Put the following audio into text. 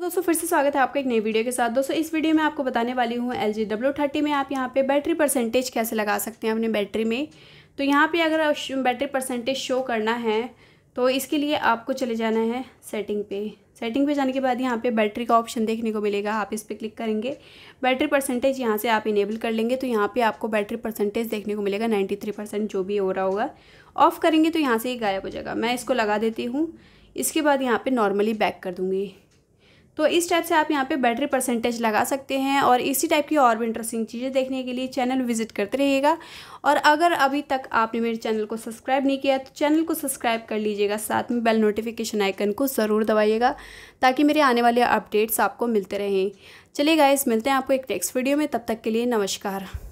तो दोस्तों फिर से स्वागत है आपका एक नई वीडियो के साथ दोस्तों इस वीडियो में आपको बताने वाली हूँ एल जी डब्ल्यू थर्टी में आप यहाँ पे बैटरी परसेंटेज कैसे लगा सकते हैं अपने बैटरी में तो यहाँ पे अगर बैटरी परसेंटेज शो करना है तो इसके लिए आपको चले जाना है सेटिंग पे सेटिंग पे जाने के बाद यहाँ पे बैटरी का ऑप्शन देखने को मिलेगा आप इस पर क्लिक करेंगे बैटरी परसेंटेज यहाँ से आप इनेबल कर लेंगे तो यहाँ पे आपको बैटरी परसेंटेज देखने को मिलेगा 93 परसेंट जो भी हो रहा होगा ऑफ़ करेंगे तो यहाँ से ही गायब हो जाएगा मैं इसको लगा देती हूँ इसके बाद यहाँ पर नॉर्मली बैक कर दूँगी तो इस टाइप से आप यहाँ पे बैटरी परसेंटेज लगा सकते हैं और इसी टाइप की और भी इंटरेस्टिंग चीज़ें देखने के लिए चैनल विजिट करते रहिएगा और अगर अभी तक आपने मेरे चैनल को सब्सक्राइब नहीं किया तो चैनल को सब्सक्राइब कर लीजिएगा साथ में बेल नोटिफिकेशन आइकन को ज़रूर दबाइएगा ताकि मेरे आने वाले अपडेट्स आपको मिलते रहें चलिए गाइस मिलते हैं आपको एक नेक्स्ट वीडियो में तब तक के लिए नमस्कार